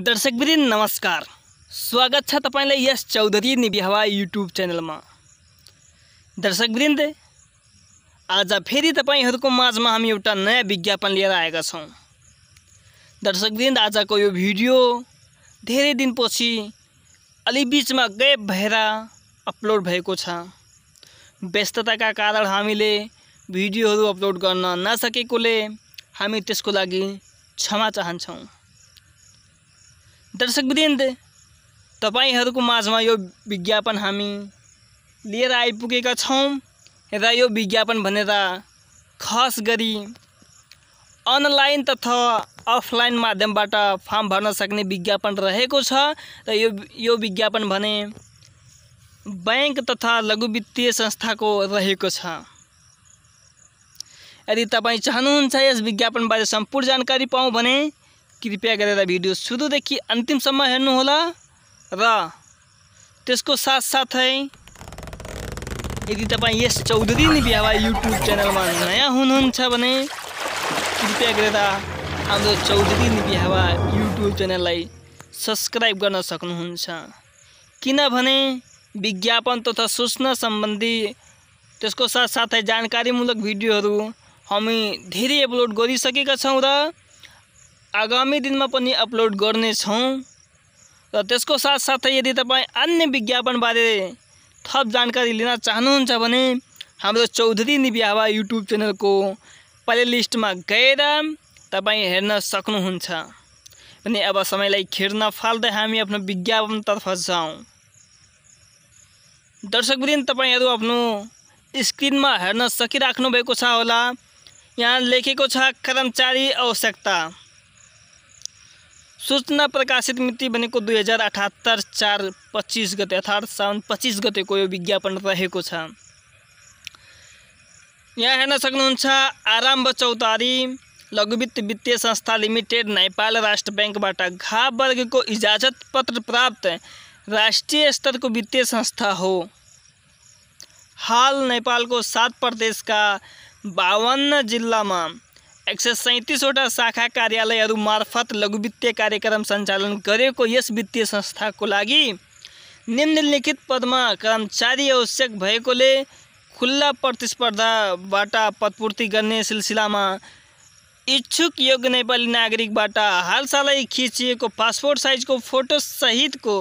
दर्शकवृन्द नमस्कार स्वागत छ तपाईँलाई यस चौधरी निबिहवा युट्युब च्यानलमा दर्शकवृन्द आज फेरि तपाईँहरूको माझमा हामी एउटा नयाँ विज्ञापन लिएर आएका छौँ दर्शकवृन्द आजको यो भिडियो धेरै दिनपछि अलि बिचमा गएब भएर अपलोड भएको छ व्यस्तताका कारण हामीले भिडियोहरू अपलोड गर्न नसकेकोले हामी त्यसको लागि क्षमा चाहन्छौँ दर्शकवृन्द तपाईँहरूको माझमा यो विज्ञापन हामी लिएर आइपुगेका छौँ र यो विज्ञापन भनेर खास गरी अनलाइन तथा अफलाइन माध्यमबाट फर्म भर्न सक्ने विज्ञापन रहेको छ र यो यो विज्ञापन भने ब्याङ्क तथा लघु वित्तीय संस्थाको रहेको छ यदि तपाईँ चाहनुहुन्छ यस विज्ञापनबारे सम्पूर्ण जानकारी पाउँ भने कृपया गरेर भिडियो सुरुदेखि अन्तिमसम्म हेर्नुहोला र त्यसको साथसाथै यदि तपाईँ यस चौधरी बिहावा युट्युब च्यानलमा नयाँ हुनुहुन्छ भने कृपया गरेर हाम्रो चौधरी बिहावा युट्युब च्यानललाई सब्सक्राइब गर्न सक्नुहुन्छ किनभने विज्ञापन तथा सूचना सम्बन्धी त्यसको साथसाथै जानकारीमूलक भिडियोहरू हामी धेरै अपलोड गरिसकेका छौँ र आगामी दिनमा पनि अपलोड गर्नेछौँ र त्यसको साथसाथै यदि तपाईँ अन्य विज्ञापनबारे थप जानकारी लिन चाहनुहुन्छ भने हाम्रो चौधरी निब्यावा युट्युब च्यानलको प्लेलिस्टमा गएर तपाईँ हेर्न सक्नुहुन्छ भने अब समयलाई खेर्न फाल्दै हामी आफ्नो विज्ञापनतर्फ जाउँ दर्शकवृन्द तपाईँहरू आफ्नो स्क्रिनमा हेर्न सकिराख्नु भएको छ होला यहाँ लेखेको छ कर्मचारी आवश्यकता सूचना प्रकाशित मिति को दुई हजार अठहत्तर चार पच्चीस गते अर्थात साउन गते को यह विज्ञापन रहे यहाँ हेन सकूँ आराम चौतारी लघुवित्त वित्तीय संस्था लिमिटेड नेपाल राष्ट्र बैंक घा को इजाजत पत्र प्राप्त राष्ट्रीय स्तर को वित्तीय संस्था हो हाल को सात प्रदेश का बावन्न में एक सय सैँतिसवटा शाखा कार्यालयहरू मार्फत लघु वित्तीय कार्यक्रम सञ्चालन गरेको यस वित्तीय संस्थाको लागि निम्नलिखित पदमा कर्मचारी आवश्यक भएकोले खुल्ला प्रतिस्पर्धाबाट पदपूर्ति गर्ने सिलसिलामा इच्छुक योग्य नेपाली नागरिकबाट हालसालै खिचिएको पासपोर्ट साइजको फोटो सहितको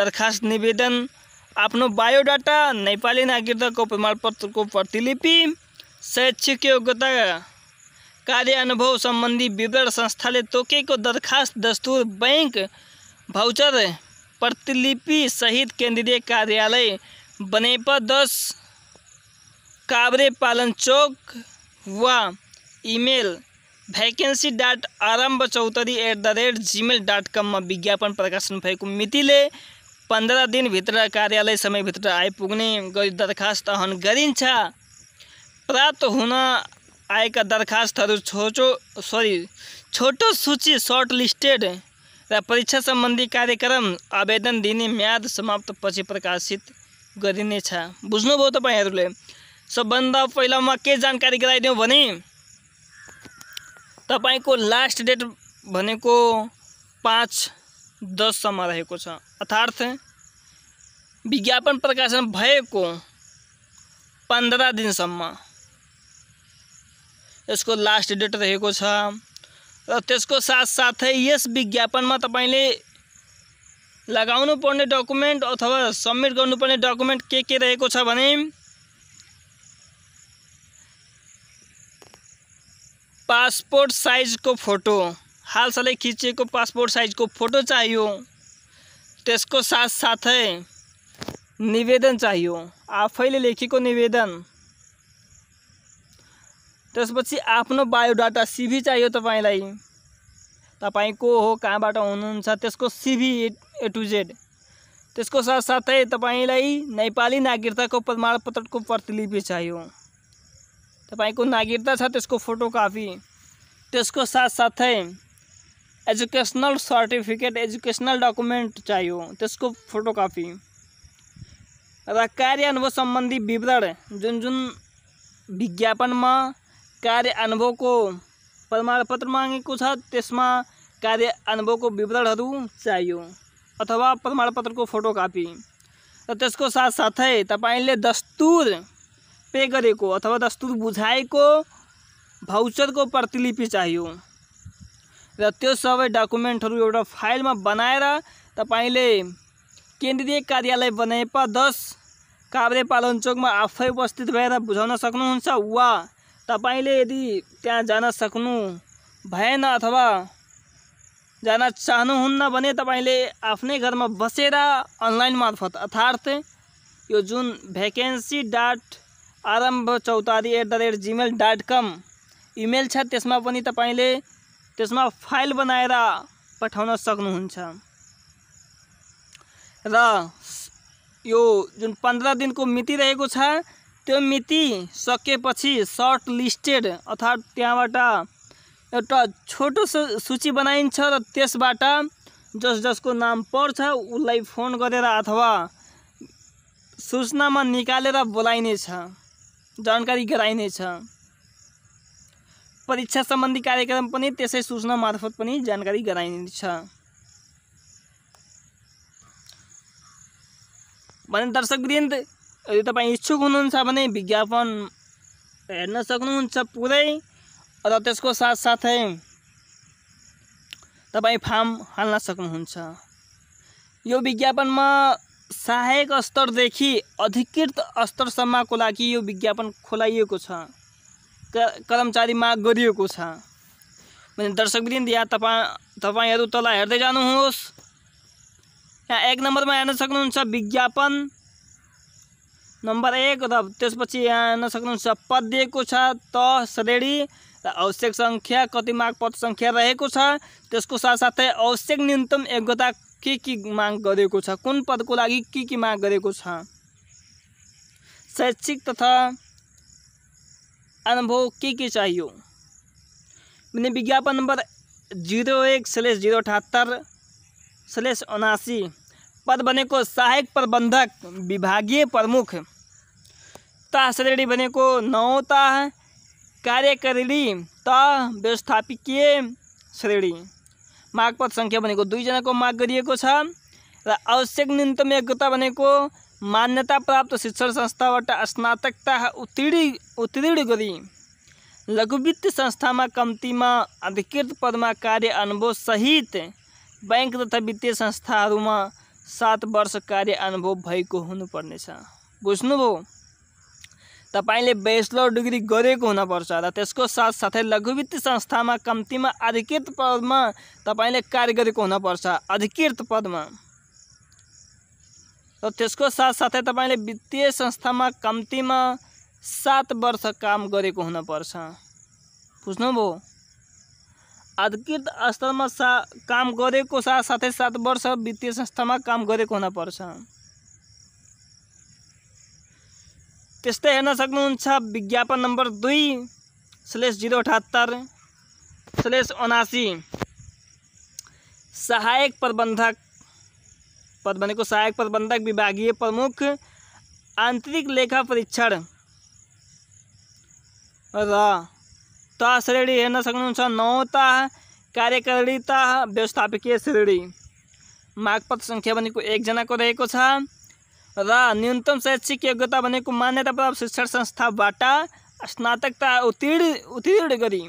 दरखास्त निवेदन आफ्नो बायोडाटा नेपाली नागरिकताको प्रमाणपत्रको प्रतिलिपि शैक्षिक योग्यता कार्य अनुभव संबंधी विवरण संस्था ले तोके को दरखास्त दस्तूर बैंक भाउचर प्रतिलिपि सहित केंद्रीय कार्यालय बनेपा दस काबरे पालन चौक व email vacancy dot Aarambh Chaudhary at the rate Gmail com में विज्ञापन प्रकाशन मिति पंद्रह दिन दिनभित्र कार्यालय समयभित्र आइपुग्ने गरी दरखास्त आह्वान गरिन्छ प्राप्त होना आय का दरखास्त तो छोटो सॉरी छोटो सूची शॉर्ट लिस्टेड परीक्षा संबंधी कार्यक्रम आवेदन दिने म्याद समाप्त पच्चीस प्रकाशित गरिनेछ बुझ्नुभयो तपाईँहरूले सबभन्दा पहिला म के जानकारी गराइदिउँ भने लास्ट डेट भनेको पांच दस रहेको छ अर्थार्थ विज्ञापन प्रकाशन भएको पंद्रह दिनसम यसको लास्ट डेट रहेको छ र त्यसको साथसाथै यस विज्ञापनमा तपाईँले लगाउनु पर्ने डकुमेन्ट अथवा सब्मिट गर्नुपर्ने डकुमेन्ट के के रहेको छ भने पासपोर्ट साइजको फोटो हालसालै खिचिएको पासपोर्ट साइजको फोटो चाहियो त्यसको साथसाथै निवेदन चाहियो आफैले लेखेको निवेदन त्यसपछि तो आपको बायोडाटा सिभी चाहिए तपाईँलाई तो तपाईँ को हो कहाँबाट हुनुहुन्छ त्यसको सिभी ए टू जेड साथ तो साथसाथै नागरिकता नेपाली प्रमाणपत्र को प्रतिलिपि चाहिए चाहियो को नागरिकता छ को साथ साथ साथसाथै एजुकेसनल सर्टिफिकेट एजुकेसनल डकुमेन्ट चाहियो त्यसको फोटोकपी र कार्य अनुभव संबंधी विवरण जो विज्ञापन में कार्य अनुभव को प्रमाण पत्र मांगे छ कार्य अनुभव को विवरण चाहिए अथवा प्रमाणपत्रको फोटोकपी र साथ साथ तैंने दस्तुर पे गे अथवा दस्तुर भाउचर को प्रतिलिपि चाहिए रो सब डकुमेंटर एट फाइल में बनाएर तैंने केन्द्रीय कार्यालय बनेपा दस काभ्रे चौक में आप उपस्थित भर बुझा सकूँ वा तपाईले यदि त्यहाँ जान सक्नु भएन अथवा जान चाहनुहुन्न भने तपाईँले आफ्नै घरमा बसेर अनलाइन मार्फत अर्थात् यो जुन vacancy dot Aarambh Chautari at the rate Gmail dot com email छ त्यसमा पनि तपाईँले त्यसमा फाइल बनाएर पठाउन सक्नुहुन्छ र यो जुन पन्ध्र दिनको मिति रहेको छ त्यो मिति सकेपछि सर्ट लिस्टेड अर्थात् त्यहाँबाट एउटा छोटो सूची बनाइन्छ र त्यसबाट जस जसको नाम पर्छ उसलाई फोन गरेर अथवा सूचनामा निकालेर बोलाइनेछ जानकारी गराइनेछ परीक्षा सम्बन्धी कार्यक्रम पनि त्यसै सूचना मार्फत पनि जानकारी गराइनेछ भने दर्शकवृन्द यदि तपाईँ इच्छुक हुनुहुन्छ भने विज्ञापन हेर्न सक्नुहुन्छ पुरै र त्यसको साथसाथै तपाईँ फार्म हाल्न सक्नुहुन्छ यो विज्ञापनमा सहायक स्तरदेखि अधिकृत स्तरसम्मको लागि यो विज्ञापन खोलाइएको छ कर्मचारी माग गरिएको छ भने दर्शकवृन्द या तपाईँ तपाईँहरू तल हेर्दै जानुहोस् यहाँ एक नम्बरमा हेर्न सक्नुहुन्छ विज्ञापन नंबर एक त्यसपछि यहाँ हेन सक्नुहुन्छ पद दिएको त श्रेणी आवश्यक संख्या कति मग पद संख्या रहेको छ साथ साथ आवश्यक न्यूनतम योग्यता के माग गरेको छ कुन पदको के माग गरेको शैक्षिक तथा अनुभव के चाहिए मैंने विज्ञापन नंबर जीरो एक स्लेश जीरो अठहत्तर स्लेस उनासी पद बने को सहायक प्रबंधक विभागीय प्रमुख तह श्रेणी बने को नौता तह कार्यकारिणी त व्यवस्थापकीय श्रेणी मागपद संख्या बने दुईजनाको माग को माग कर आवश्यक न्यूनतम योग्यता को मान्यता प्राप्त शिक्षण संस्था स्नातकता उत्तीर्ण उत्तीर्ण गरी लघु वित्त कमती में अधिकृत में कार्य अनुभव सहित बैंक तथा वित्तीय संस्था में सात वर्ष कार्य अनुभव भएको हुनुपर्नेछ बुझ्नुभयो तपाईँले ब्याचलर डिग्री गरेको हुनपर्छ र त्यसको साथसाथै लघुवित्त संस्थामा कम्तीमा अधिकृत पदमा तपाईँले कार्य गरेको हुनपर्छ अधिकृत पदमा र त्यसको साथसाथै तपाईँले वित्तीय संस्थामा कम्तीमा सात वर्ष काम गरेको हुनपर्छ बुझ्नुभयो अधिकृत स्तर में सा काम गरेको साथ ही सात वर्ष वित्तीय संस्था में काम गरेको पर्च तस्त हेन सकूँ विज्ञापन नंबर दुई स्लेस जीरो अठहत्तर स्लेस उनासी सहायक प्रबंधक पद को सहायक प्रबंधक विभागीय प्रमुख आंतरिक लेखा परीक्षण र ता श्रेणी हेन सकूँ नौता कार्यकारिता व्यवस्थापकीय श्रेणी मागपत्र संख्या भनेको एकजना को छ न्यूनतम शैक्षिक योग्यता मान्यता प्राप्त शिक्षण संस्थाबाट स्नातकता उत्तीर्ण उत्तीर्ण करी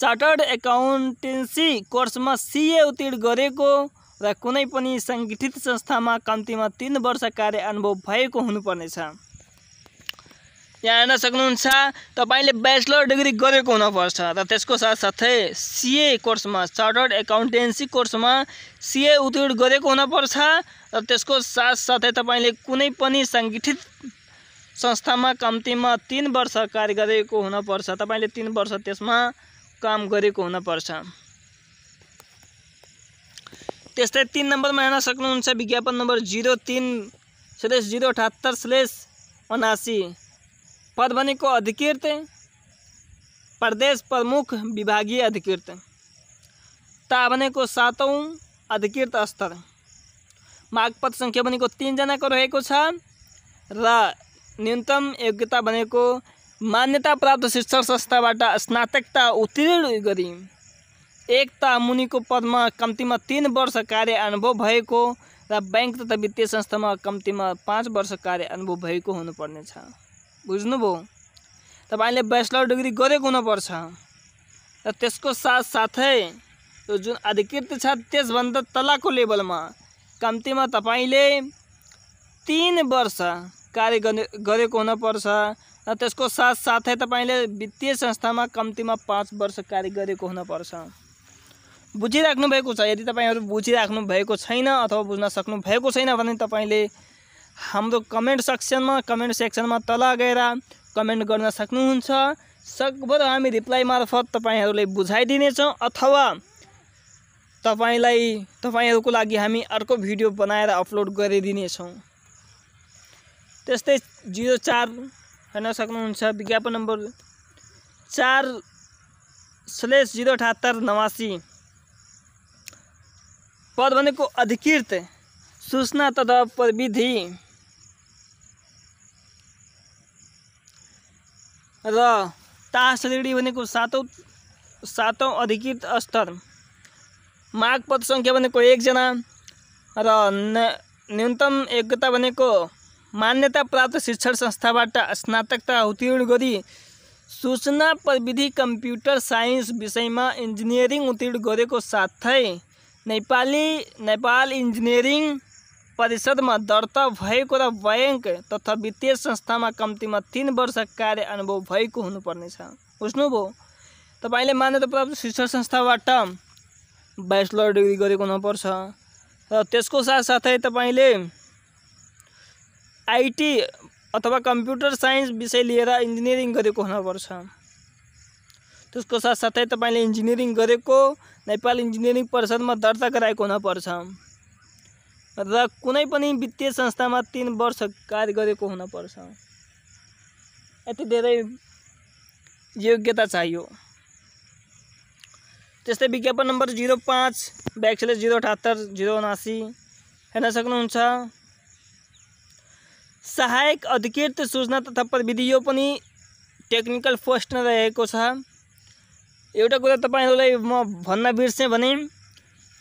चार्टर्ड कोर्स में सीए उत्तीर्ण कुछ संगठित संस्था में सङ्गठित में तीन वर्ष कार्य अनुभव भएको होने यहाँ हेर्न सक्नुहुन्छ तपाईँले ब्याचलर डिग्री गरेको हुनुपर्छ र त्यसको साथसाथै सिए कोर्समा चार्टर्ड एकाउन्टेन्सी कोर्समा सिए उत्तीर्ण गरेको हुनुपर्छ र त्यसको साथसाथै तपाईँले कुनै पनि सङ्गठित संस्थामा कम्तीमा तिन वर्ष कार्य गरेको हुनुपर्छ तपाईँले तिन वर्ष त्यसमा काम गरेको हुनुपर्छ त्यस्तै तिन नम्बरमा हेर्न सक्नुहुन्छ विज्ञापन नम्बर जिरो तिन स्लेस जिरो अठहत्तर स्लेस उनासी पदभनिक को अधिकृत प्रदेश प्रमुख विभागीय अधिकृत ताबने को सातों अधिकृत स्तर मागपत्र बने को तीन जना को रहे न्यूनतम योग्यता को मान्यता प्राप्त शिक्षण संस्था स्नातकता उत्तीर्ण गरी एकता मुनि को पद में कमती में तीन वर्ष कार्य अनुभव बैंक तथा वित्तीय तथा वित्तीय कमती में पाँच वर्ष कार्य अनुभव होने हुनुपर्नेछ बुझ्भ तैयार बैचलर डिग्री गरेको साथ र त्यसको साथसाथै यो जुन अधिकृत छ त्यसभन्दा तलको लेभलमा कम्तीमा तपाईँले तीन वर्ष कार्य गर्ने गरेको को र त्यसको साथसाथै संस्था वित्तीय संस्थामा में पाँच वर्ष कार्य गरेको हुनुपर्छ बुझिराख्नु भएको छ यदि तैयार बुझिराख्नु भएको छैन अथवा बुझ्न सक्नु भएको छैन भने हाम्रो कमेन्ट सेक्सनमा कमेन्ट सेक्सनमा तल गएर कमेन्ट गर्न सक्नुहुन्छ सकभर हामी रिप्लाई मार्फत तपाईँहरूले बुझाइदिनेछौँ अथवा तपाईँलाई तपाईँहरूको लागि हामी अर्को भिडियो बनाएर अपलोड गरिदिनेछौँ त्यस्तै जिरो चार हेर्न सक्नुहुन्छ विज्ञापन नम्बर चार स्लेस जिरो अठहत्तर नवासी पद भनेको अधिकृत सूचना तथा प्रविधि र बने सातों सातों अधिकृत स्तर मागपत्र संख्या बने एकजना र न्यूनतम योग्यता को मान्यता प्राप्त शिक्षण संस्था स्नातकता उत्तीर्ण करी सूचना प्रविधि साइंस विषय में इंजीनियरिंग उत्तीर्ण गरेको नेपाली नेपाल इंजीनियरिंग परिषदमा दर्ता भएको र ब्याङ्क तथा वित्तीय संस्थामा कम्तीमा तिन वर्ष कार्य अनुभव भएको हुनुपर्नेछ बुझ्नुभयो तपाईँले मान्यता प्राप्त शिक्षण संस्थाबाट ब्याचलर डिग्री गरेको हुनुपर्छ र त्यसको साथसाथै तपाईँले आइटी अथवा कम्प्युटर साइन्स विषय लिएर इन्जिनियरिङ गरेको हुनुपर्छ त्यसको साथसाथै तपाईँले इन्जिनियरिङ गरेको नेपाल इन्जिनियरिङ परिषदमा दर्ता गराएको हुनुपर्छ र कुनै पनि वित्तीय संस्थामा तिन वर्ष कार्य गरेको हुनपर्छ यति धेरै योग्यता चाहियो त्यस्तै विज्ञापन नम्बर जिरो पाँच ब्याक्सले जिरो अठहत्तर जिरो उनासी हेर्न सक्नुहुन्छ सहायक अधिकृत सूचना तथा प्रविधि यो पनि टेक्निकल पोस्ट रहेको छ एउटा कुरा तपाईँहरूलाई म भन्न बिर्सेँ भने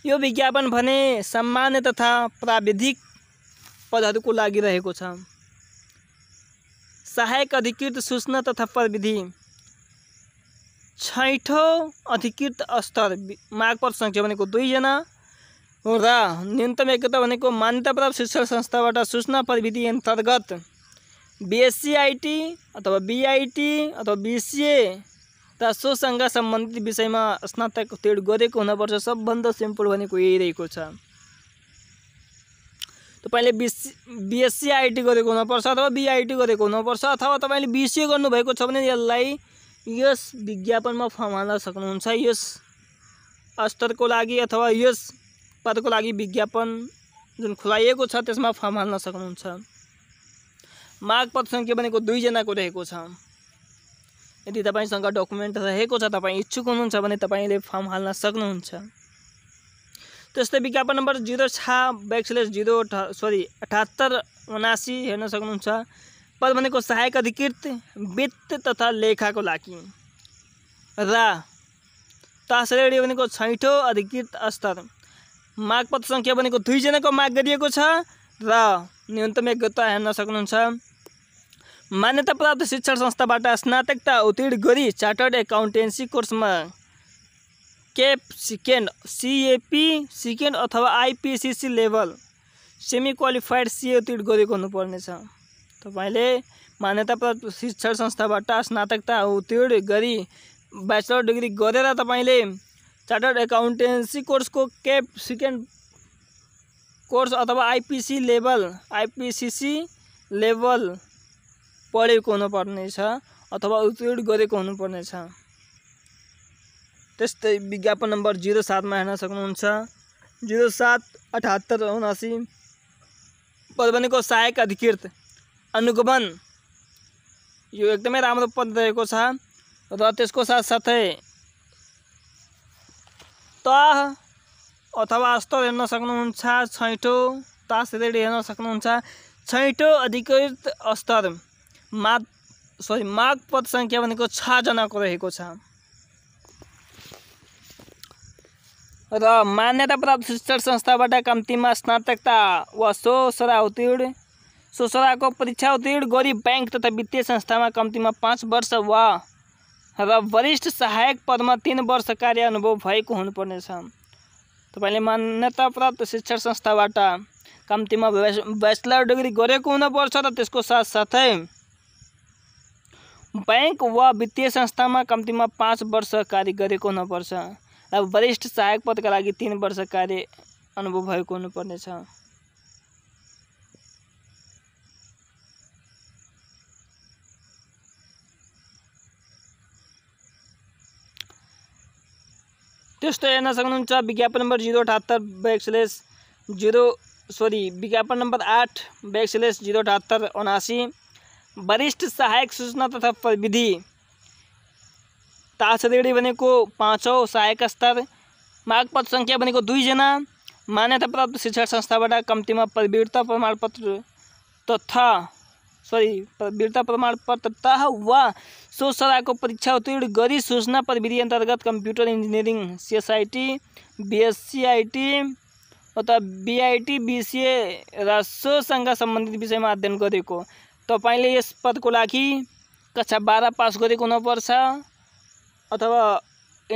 यो विज्ञापन भने सामान्य तथा प्राविधिक पदर को लगी रहे सहायक अधिकृत सूचना तथा प्रविधि छैठौँ अधिकृत स्तर मार्गपत्र संख्या भनेको दुईजना र न्यूनतम एकता मान्यता प्राप्त शिक्षण संस्था सूचना प्रविधि अंतर्गत बीएससीआईटी अथवा बीआईटी अथवा बीसीए सोसँग सम्बन्धित विषयमा स्नातक उत्तीर्ण गरेको हुनपर्छ सबभन्दा सिम्पल भनेको यही रहेको छ तपाईँले बिस बिएससी आइटी गरेको हुनुपर्छ अथवा बिआइटी गरेको हुनुपर्छ अथवा तपाईँले बिसिए गर्नुभएको छ भने यसलाई यस विज्ञापनमा फर्म हाल्न सक्नुहुन्छ यस स्तरको लागि अथवा यस पदको लागि विज्ञापन जुन खुलाइएको छ त्यसमा फर्म हाल्न सक्नुहुन्छ माग पद सङ्ख्या भनेको दुईजनाको रहेको छ यदि तपाईँसँग डकुमेन्ट रहेको छ तपाईँ इच्छुक हुनुहुन्छ भने तपाईँले फर्म हाल्न सक्नुहुन्छ त्यस्तै विज्ञापन नम्बर जिरो छ ब्याक्सलेस जिरो सरी अठहत्तर उनासी हेर्न सक्नुहुन्छ पद भनेको सहायक अधिकृत वित्त तथा लेखाको लागि र तहसलेडी भनेको छैठौँ अधिकृत स्तर मागपत्र सङ्ख्या भनेको दुईजनाको माग गरिएको छ र न्यूनतम योग्यता हेर्न सक्नुहुन्छ मान्यता प्राप्त शिक्षण संस्थाबाट स्नातकता उत्तीर्ण गरी चार्टर्ड एकाउन्टेन्सी कोर्समा केप सिकेन्ड सिएपी सिकेन्ड अथवा आइपिसिसी लेभल सेमी क्वालिफाइड सिए उत्तीर्ण गरेको हुनुपर्नेछ तपाईँले मान्यता प्राप्त शिक्षण संस्थाबाट स्नातकता उत्तीर्ण गरी ब्याचलर डिग्री गरेर तपाईँले चार्टर्ड एकाउन्टेन्सी कोर्सको केप सिकेन्ड कोर्स अथवा आइपिसी लेभल आइपिसिसी लेभल पढेको हुनुपर्नेछ अथवा उत्तीर्ण गरेको हुनुपर्नेछ त्यस्तै विज्ञापन नम्बर जिरो सातमा हेर्न सक्नुहुन्छ जिरो सात अठहत्तर उनासी भनेको सहायक अधिकृत अनुगमन यो एकदमै राम्रो पद रहेको छ र त्यसको साथसाथै त अथवा स्तर हेर्न सक्नुहुन्छ छैटौँ तास रेडी हेर्न सक्नुहुन्छ छैटौँ अधिकृत स्तर माग सरी माघ पद संख्या छजना को रहे मान्यता प्राप्त शिक्षण कमती में स्नातकता वा सोसरा उत्तीर्ण को परीक्षा उत्तीर्ण गरीब बैंक तथा वित्तीय कमती में पांच वर्ष व वरिष्ठ सहायक पद में तीन वर्ष कार्य अनुभव भएको हुनुपर्नेछ मान्यता प्राप्त शिक्षण कमती में बैचलर डिग्री गे हुनुपर्छ साथ साथ ही ब्याङ्क वा वित्तीय संस्थामा कम्तीमा पाँच वर्ष कार्य गरेको हुनुपर्छ र वरिष्ठ सहायक पदका लागि तिन वर्ष कार्य अनुभव भएको हुनुपर्नेछ त्यस्तो हेर्न सक्नुहुन्छ विज्ञापन नम्बर जिरो अठहत्तर ब्याक्सलेस जिरो सॉरी विज्ञापन नम्बर आठ बैक्सलेस जीरो अठहत्तर उनासी वरिष्ठ सहायक सूचना तथा प्रविधि बने को पांचों सहायक स्तर मार्गपत्र सङ्ख्या को दुईजना मान्यता प्राप्त शिक्षण संस्था कमती में प्रवीरता प्रमाणपत्र तथा सरी प्रवीरता प्रमाणपत्र तह वा सो को परीक्षा उत्तीर्ण गरी सूचना प्रविधि अंतर्गत कंप्यूटर इंजीनियरिंग सी अन्तर्गत कम्प्युटर इन्जिनियरिङ सिएसआइटी बिएससिआइटी अथवा ए बिसिए संघ संबंधित विषय में अध्ययन कर तपाईँले यस को लागि कक्षा बाहर पास गरेको हुनुपर्छ अथवा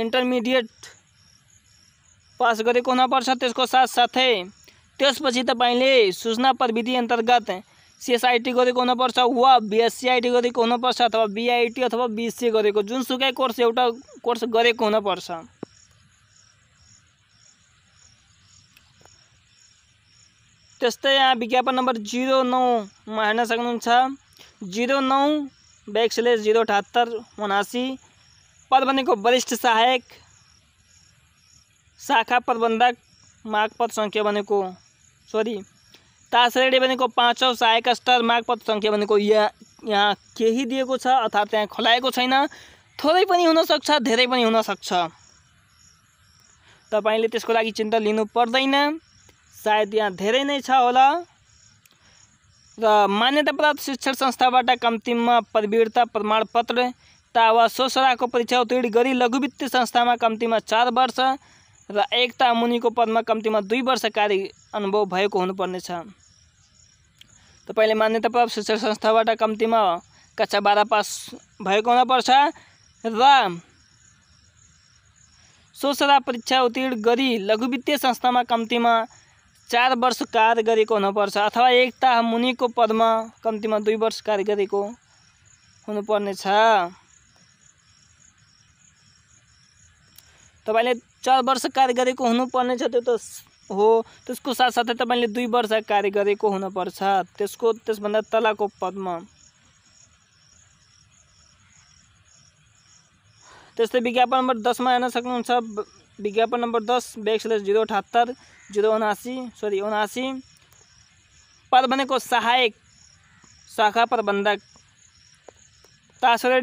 इंटरमीडिएट पास गरेको हुनुपर्छ त्यसको साथसाथै त्यसपछि तपाईँले सूचना प्रविधि अंतर्गत सीएसआईटी गरेको हुनुपर्छ वा बीएससीआईटी गरेको हुनुपर्छ अथवा बीआईटी अथवा बीसी गरेको जुनसुकै कोर्स एउटा कोर्स गरेको हुनुपर्छ त्यस्तै यहाँ विज्ञापन नंबर जीरो नौ में हेन सकूँ जीरो नौ ब्याकस्लेस जीरो अठहत्तर उनासी को वरिष्ठ सहायक शाखा प्रबंधक प्रबन्धक मागपत सङ्ख्या भनेको सॉरी बने को पाँचौँ सहायक स्तर मागपत सङ्ख्या भनेको यहाँ यहाँ के ही दिया अर्थात यहाँ खोलाएको छैन थोरै पनि हुनसक्छ धेरै पनि हुनसक्छ तपाईँले त्यसको सायद यहाँ धेरै नै छ होला र मान्यता प्राप्त शिक्षण संस्थाबाट कम्तीमा प्रवीरता प्रमाणपत्र ता वा सोसराको परीक्षा उत्तीर्ण गरी लघु वित्त संस्थामा कम्तीमा चार वर्ष र एकता मुनिको पदमा कम्तीमा दुई वर्ष कार्य अनुभव भएको हुनुपर्नेछ तपाईँले मान्यता प्राप्त शिक्षण संस्थाबाट कम्तीमा कक्षा बाह्र पास भएको हुनुपर्छ र सोसरा परीक्षा उत्तीर्ण गरी लघु वित्तीय संस्थामा कम्तीमा चार वर्ष कार्य गरेको हुनुपर्छ अथवा एकता मुनिको पदमा कम्तीमा दुई वर्ष कार्य गरेको हुनुपर्नेछ तपाईँले चार वर्ष कार्य गरेको हुनुपर्नेछ त्यो त हो त्यसको साथसाथै तपाईँले दुई वर्ष कार्य गरेको हुनुपर्छ त्यसको त्यसभन्दा तलको पदमा त्यस्तै विज्ञापन नम्बर दसमा हेर्न सक्नुहुन्छ विज्ञापन नम्बर दस बेक्सलेस जिरो अठहत्तर जीरो उनासी सॉरी उनासी प्रबंधक को सहायक शाखा प्रबंधक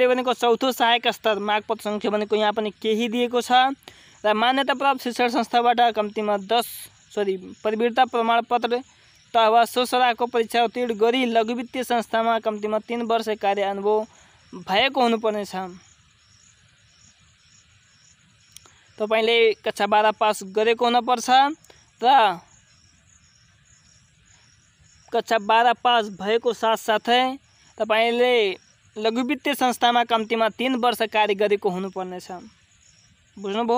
बने को चौथो सहायक स्तर संख्या बने को यहाँ पर केही ही छ मान्यता प्राप्त शिक्षण संस्थाबाट में दस सॉरी परिवीरता प्रमाणपत्र वा को परीक्षा उत्तीर्ण गरी लघुवित्तीय कंती में तीन वर्ष कार्य अनुभव होने हुनुपर्नेछ तपाईँले कक्षा बाह्र पास होना हुनुपर्छ सत्रह कक्षा बाह्र पास भएको वित्तीय संस्था में कमती में तीन वर्ष कार्य होने बुझ्भ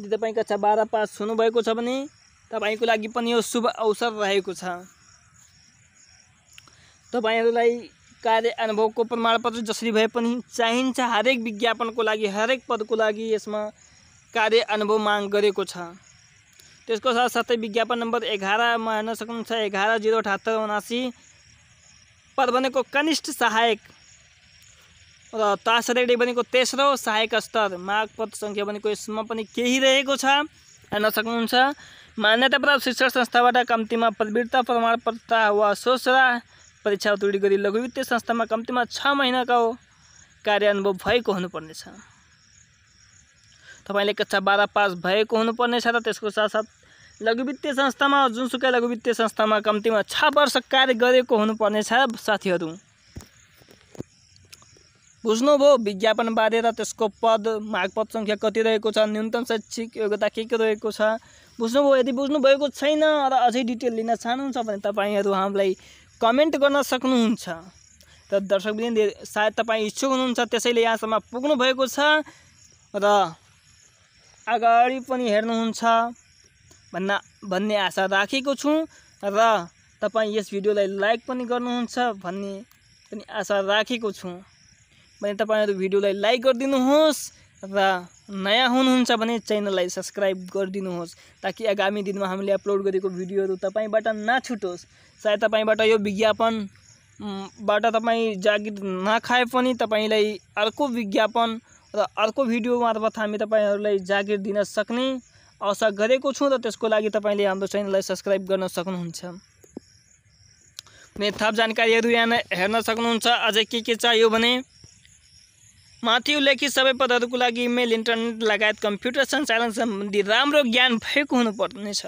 यदि तब कक्षा बाह्र पास हुनुभएको छ को लगी शुभ अवसर रहे छ कार्य अनुभव को प्रमाणपत्र जसरी एक विज्ञापन को लगी हर एक पद को लगी इसमें कार्य अनुभव मांग इसको साथ साथ साथसाथै विज्ञापन नम्बर में हेर्न सकूँ एघार जीरो अठहत्तर उनासी को कनिष्ठ सहायक रेडी बने को तेसरो सहायक स्तर मागपत्र संख्या भनेको इसमें पनि केही रहेको हेन सकूँ मान्यता मान्यताप्राप्त शिक्षण संस्था कमती में प्रवृत्ता प्रमाणपत्र व सोसरा परीक्षा उत्तीर्ण गरी लघुवित्तीय कमती में छ का कार्य अनुभव भएको होने तपाईँले कक्षा बाह्र पास भएको हुनुपर्नेछ र त्यसको साथसाथ वित्तीय संस्थामा जुनसुकै लघु वित्तीय संस्थामा कम्तीमा छ वर्ष कार्य गरेको हुनुपर्नेछ साथीहरू बुझ्नुभयो विज्ञापन र त्यसको पद मागपद सङ्ख्या कति रहेको छ न्यूनतम शैक्षिक योग्यता के के रहेको छ बुझ्नुभयो यदि बुझ्नुभएको छैन र अझै डिटेल लिन चाहनुहुन्छ भने तपाईँहरू हामीलाई कमेन्ट गर्न सक्नुहुन्छ र दर्शक सायद तपाईँ इच्छुक हुनुहुन्छ त्यसैले यहाँसम्म पुग्नुभएको छ र अगाडि पनि हेर्नुहुन्छ भन्न भन्ने आशा राखेको छु र तपाईँ यस भिडियोलाई लाइक पनि गर्नुहुन्छ भन्ने पनि आशा राखेको छु भने तपाईँहरू भिडियोलाई लाइक गरिदिनुहोस् र नयाँ हुनुहुन्छ भने च्यानललाई सब्सक्राइब गरिदिनुहोस् ताकि आगामी दिनमा हामीले अपलोड गरेको भिडियोहरू तपाईँबाट नछुटोस् सायद तपाईँबाट यो विज्ञापनबाट तपाईँ जागिर नखाए पनि तपाईँलाई अर्को विज्ञापन र अर्को भिडियो मार्फत हामी तपाईँहरूलाई जागिर दिन सक्ने आशा गरेको छु र त्यसको लागि तपाईँले हाम्रो च्यानललाई सब्सक्राइब गर्न सक्नुहुन्छ कुनै थप जानकारीहरू यहाँ हेर्न सक्नुहुन्छ अझै के के चाहियो भने माथि उल्लेखित सबै पदहरूको लागि इमेल इन्टरनेट लगायत कम्प्युटर सञ्चालन सम्बन्धी राम्रो ज्ञान भएको हुनुपर्नेछ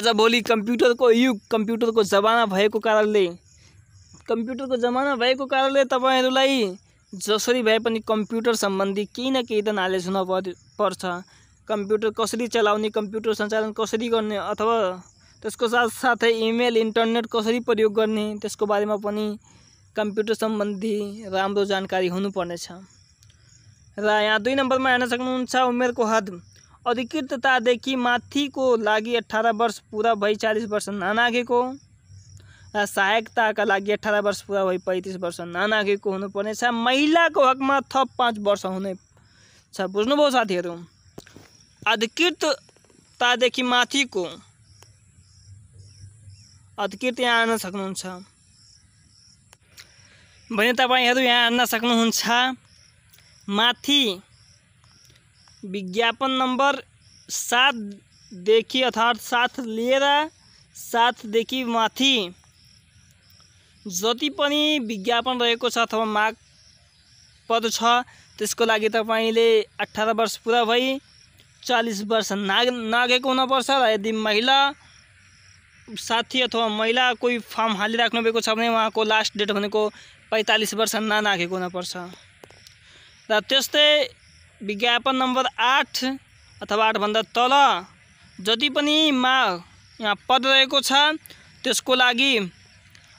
आज भोलि कम्प्युटरको युग कम्प्युटरको जमाना भएको कारणले कम्प्युटरको जमाना भएको कारणले तपाईँहरूलाई जसरी भए पनि कम्प्युटर सम्बन्धी केही न केही त नलेज हुन पर्छ कम्प्युटर कसरी चलाउने कम्प्युटर सञ्चालन कसरी गर्ने अथवा त्यसको साथसाथै इमेल इन्टरनेट कसरी प्रयोग गर्ने त्यसको बारेमा पनि कम्प्युटर सम्बन्धी राम्रो जानकारी हुनुपर्नेछ र यहाँ दुई नम्बरमा हेर्न सक्नुहुन्छ उमेरको हद अधिकृततादेखि माथिको लागि अठार वर्ष पुरा भई चालिस वर्ष नानागेको सहायकताका लागि अठार वर्ष पुरा भई पैँतिस वर्ष नानागेको हुनुपर्नेछ महिलाको हकमा थप पाँच वर्ष हुने छ बुझ्नुभयो साथीहरू अधिकृततादेखि माथिको अधिकृत यहाँ आउन सक्नुहुन्छ भने तपाईँहरू यहाँ आउन सक्नुहुन्छ माथि विज्ञापन नम्बर सातदेखि अर्थात् साथ लिएर सातदेखि माथि जति पनि विज्ञापन रहेको छ अथवा माग पद छ त्यसको लागि तपाईँले अठार वर्ष पुरा भई चालिस वर्ष नाग नागेको हुनुपर्छ र यदि महिला साथी अथवा महिला कोही फर्म हालिराख्नु भएको छ भने उहाँको लास्ट डेट भनेको पैँतालिस वर्ष नानागेको हुनुपर्छ र त्यस्तै विज्ञापन नम्बर आठ अथवा आठभन्दा तल जति पनि मा यहाँ पद रहेको छ त्यसको लागि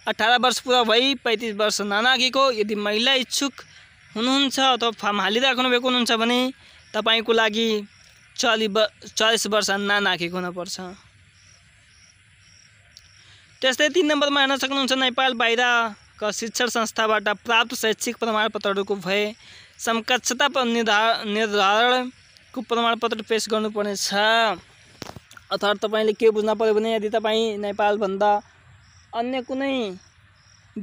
अठार वर्ष पुरा भई पैँतिस वर्ष ननागेको यदि महिला इच्छुक हुनुहुन्छ अथवा फर्म हालिराख्नु भएको हुनुहुन्छ भने तपाईँको लागि चालि ब चालिस वर्ष ननागेको हुनुपर्छ त्यस्तै तिन नम्बरमा हेर्न सक्नुहुन्छ नेपाल बाहिरका शिक्षण संस्थाबाट प्राप्त शैक्षिक प्रमाणपत्रहरूको भए समकक्षता निर्धार निर्धारणको प्रमाणपत्र पेस गर्नुपर्नेछ अथवा तपाईँले के बुझ्न पऱ्यो भने यदि तपाईँ नेपालभन्दा अन्य कुनै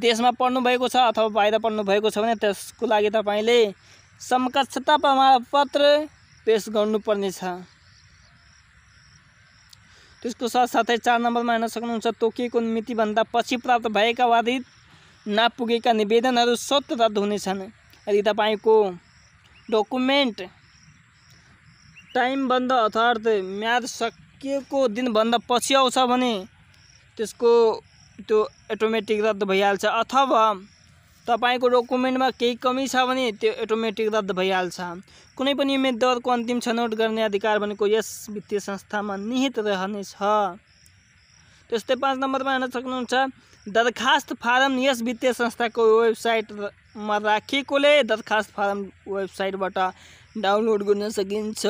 देशमा पढ्नुभएको छ अथवा बाहिर पढ्नुभएको छ भने त्यसको लागि तपाईँले समकक्षता प्रमाणपत्र पेस गर्नुपर्नेछ त्यसको साथसाथै चार नम्बरमा हेर्न सक्नुहुन्छ तोकिएको मितिभन्दा पछि प्राप्त भएका वादित नापुगेका निवेदनहरू स्वत रद्द हुनेछन् यदि तपाईँको डकुमेन्ट टाइमभन्दा अर्थात् म्याद सकिएको दिनभन्दा पछि आउँछ भने त्यसको त्यो एटोमेटिक रद्द भइहाल्छ अथवा तपाईँको डकुमेन्टमा केही कमी छ भने त्यो एटोमेटिक रद्द भइहाल्छ कुनै पनि उम्मेद्वारको अन्तिम छनौट गर्ने अधिकार भनेको यस वित्तीय संस्थामा निहित रहनेछ त्यस्तै पाँच नम्बरमा हेर्न सक्नुहुन्छ दरखास्त फारम यस वित्तीय संस्थाको वेबसाइटमा राखिएकोले दरखास्त फारम वेबसाइटबाट डाउनलोड गर्न सकिन्छ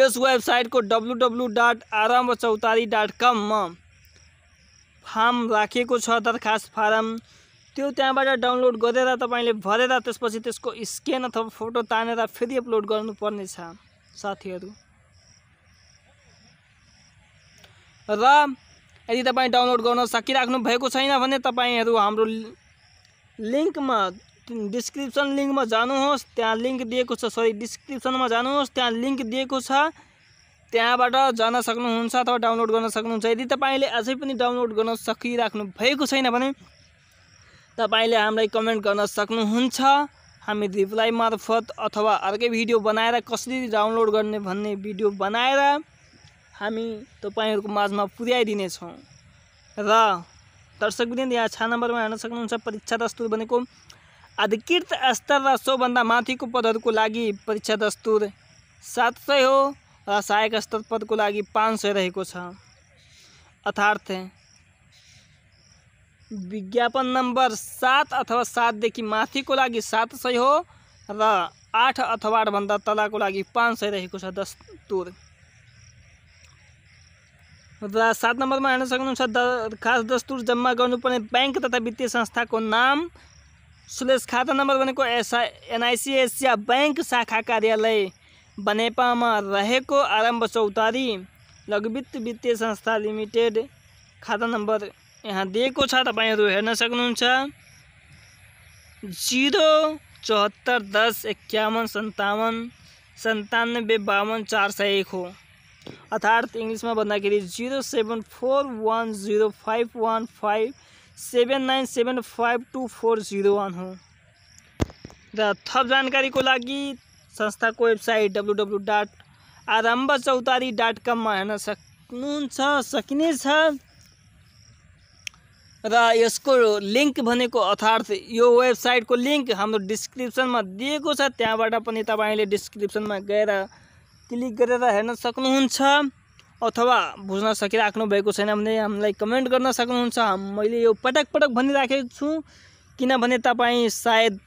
यस वेबसाइटको W W dot Aaram Chautari dot कममा फार्म राखिएको छ दरखास्त फारम त्यो त्यहाँबाट डाउनलोड गरेर तपाईँले भरेर त्यसपछि त्यसको स्क्यान अथवा फोटो तानेर फेरि अपलोड गर्नुपर्ने छ साथीहरू र यदि तपाईँ डाउनलोड गर्न सकिराख्नु भएको छैन भने तपाईँहरू हाम्रो लिङ्कमा डिस्क्रिप्सन लिङ्कमा जानुहोस् त्यहाँ लिङ्क दिएको छ सरी डिस्क्रिप्सनमा जानुहोस् त्यहाँ लिङ्क दिएको छ त्यहाँबाट जान सक्नुहुन्छ अथवा डाउनलोड गर्न सक्नुहुन्छ यदि तपाईँले अझै पनि डाउनलोड गर्न सकिराख्नु भएको छैन भने तपाईँले हामीलाई कमेन्ट गर्न सक्नुहुन्छ हामी रिप्लाई मार्फत अथवा अर्कै भिडियो बनाएर कसरी डाउनलोड गर्ने भन्ने भिडियो बनाएर हामी तपाईँहरूको माझमा पुर्याइदिनेछौँ र दर्शक यहाँ छ नम्बरमा हेर्न सक्नुहुन्छ परीक्षा दस्तुर भनेको अधिकृत स्तर र सोभन्दा माथिको पदहरूको लागि परीक्षा दस्तुर सात सय हो सहायक स्तर को लगी पाँच सौ रहे अथार्थ अर्थार्थ विज्ञापन नंबर सात अथवा मथि को लगी सात सौ हो रहा आठ अथवा आठभन्दा तला लागि पाँच सौ रहेको छ दस्तुर र सात नम्बरमा हेर्न सक्नुहुन्छ द खास दस्तुर जमा कर बैंक तथा वित्तीय संस्था को नाम सुलेस खाता number SI NIC NIC Asia bank शाखा कार्यालय बनेपामा रहे को आरम्भ चौतारी लघुवित्त वित्तीय संस्था लिमिटेड खाता नंबर यहाँ देख छ हेन सकूँ जीरो चौहत्तर दस इक्यावन सन्तावन सन्तानबे बावन चार सौ एक हो इंग्लिश में भादा खेल zero seven four one zero five one five seven nine seven five two four zero one हो रहा थप को लगी संस्था को website W W dot Aarambh Chautari dot कम में सक्नुहुन्छ सकने र यसको लिंक भनेको अर्थात् यो वेबसाइट को लिंक हम डिस्क्रिप्सन में देख पनि तिस्क्रिप्सन में गए क्लिक गरेर हेन सक्नुहुन्छ अथवा बुझना सकि भएको हमें कमेंट कर कमेन्ट मैं ये पटक पटक भनी छु किनभने तपाईँ सायद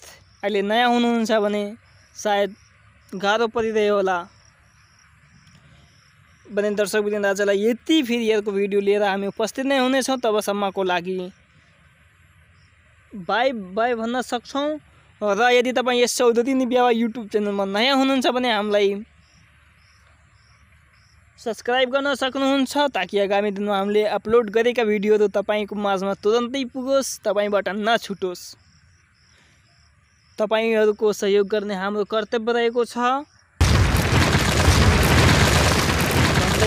सायद गाह्रो परिरह्यो होला भने दर्शकबिन आजलाई यति फेरि अर्को भिडियो लिएर हामी उपस्थित नै हुनेछौँ तबसम्मको लागि बाई बाई भन्न सक्छौँ र यदि तपाईँ यस चौधरी बिहा युट्युब च्यानलमा नयाँ हुनुहुन्छ भने हामीलाई सब्सक्राइब गर्न सक्नुहुन्छ ताकि आगामी दिनमा हामीले अपलोड गरेका भिडियोहरू तपाईँको माझमा तुरन्तै पुगोस् तपाईँबाट नछुटोस् तपाईँहरूको सहयोग गर्ने हाम्रो कर्तव्य रहेको छ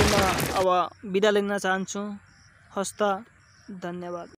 म अब बिदा लिन चाहन्छु हस्त धन्यवाद